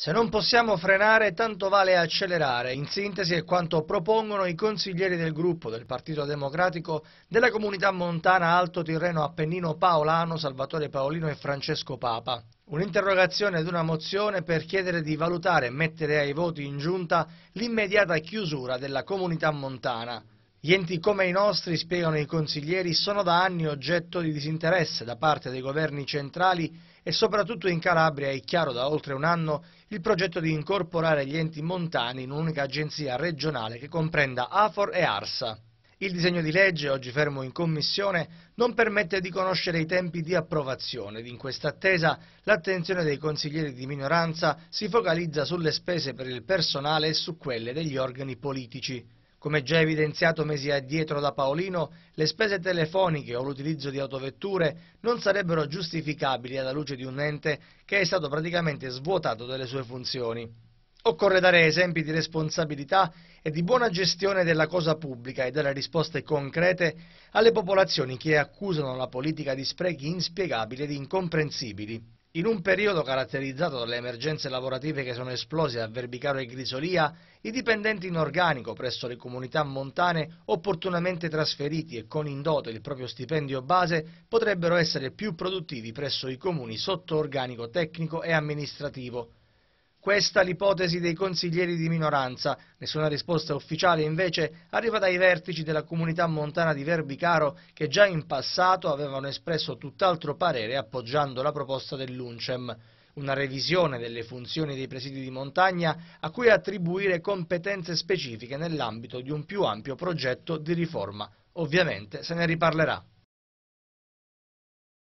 Se non possiamo frenare, tanto vale accelerare. In sintesi è quanto propongono i consiglieri del gruppo del Partito Democratico della comunità montana Alto Tirreno Appennino Paolano, Salvatore Paolino e Francesco Papa. Un'interrogazione ed una mozione per chiedere di valutare e mettere ai voti in giunta l'immediata chiusura della comunità montana. Gli enti come i nostri, spiegano i consiglieri, sono da anni oggetto di disinteresse da parte dei governi centrali e soprattutto in Calabria è chiaro da oltre un anno il progetto di incorporare gli enti montani in un'unica agenzia regionale che comprenda AFOR e ARSA. Il disegno di legge, oggi fermo in commissione, non permette di conoscere i tempi di approvazione ed in questa attesa l'attenzione dei consiglieri di minoranza si focalizza sulle spese per il personale e su quelle degli organi politici. Come già evidenziato mesi addietro da Paolino, le spese telefoniche o l'utilizzo di autovetture non sarebbero giustificabili alla luce di un ente che è stato praticamente svuotato delle sue funzioni. Occorre dare esempi di responsabilità e di buona gestione della cosa pubblica e dare risposte concrete alle popolazioni che accusano la politica di sprechi inspiegabili ed incomprensibili. In un periodo caratterizzato dalle emergenze lavorative che sono esplose a Verbicaro e Grisolia, i dipendenti in organico presso le comunità montane, opportunamente trasferiti e con in dote il proprio stipendio base, potrebbero essere più produttivi presso i comuni sotto organico tecnico e amministrativo, questa l'ipotesi dei consiglieri di minoranza. Nessuna risposta ufficiale invece arriva dai vertici della comunità montana di Verbicaro che già in passato avevano espresso tutt'altro parere appoggiando la proposta dell'UNCEM una revisione delle funzioni dei presidi di montagna a cui attribuire competenze specifiche nell'ambito di un più ampio progetto di riforma. Ovviamente se ne riparlerà.